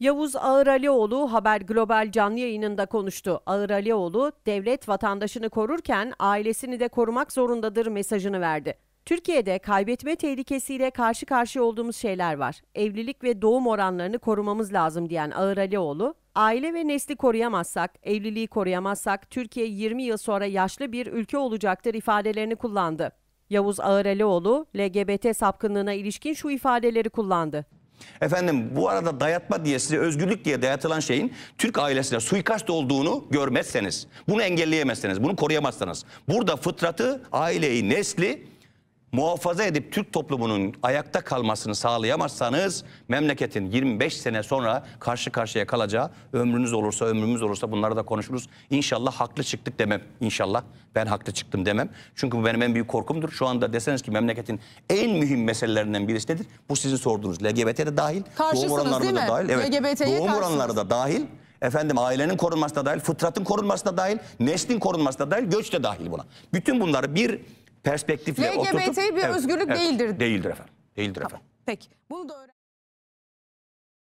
Yavuz Ağır Haber Global canlı yayınında konuştu. Ağır devlet vatandaşını korurken ailesini de korumak zorundadır mesajını verdi. Türkiye'de kaybetme tehlikesiyle karşı karşıya olduğumuz şeyler var. Evlilik ve doğum oranlarını korumamız lazım diyen Ağır aile ve nesli koruyamazsak, evliliği koruyamazsak Türkiye 20 yıl sonra yaşlı bir ülke olacaktır ifadelerini kullandı. Yavuz Ağıralioğlu, LGBT sapkınlığına ilişkin şu ifadeleri kullandı. Efendim bu arada dayatma diye size özgürlük diye dayatılan şeyin Türk ailesine suikast olduğunu görmezseniz, bunu engelleyemezseniz, bunu koruyamazsanız burada fıtratı, aileyi, nesli muhafaza edip Türk toplumunun ayakta kalmasını sağlayamazsanız memleketin 25 sene sonra karşı karşıya kalacağı ömrünüz olursa ömrümüz olursa bunları da konuşuruz. İnşallah haklı çıktık demem. İnşallah ben haklı çıktım demem. Çünkü bu benim en büyük korkumdur. Şu anda deseniz ki memleketin en mühim meselelerinden birisi nedir? Bu sizin sorduğunuz. LGBT de dahil. doğum oranları da dahil. Evet. doğum oranları da dahil. Efendim ailenin korunmasına dahil, fıtratın korunmasına dahil, neslin korunmasına dahil, göç de dahil buna. Bütün bunları bir perspektifle LGBT oturtup... bir evet, özgürlük evet, değildir. Değildir efendim. Değildir efendim. Tamam. Peki. Bunu da öğren.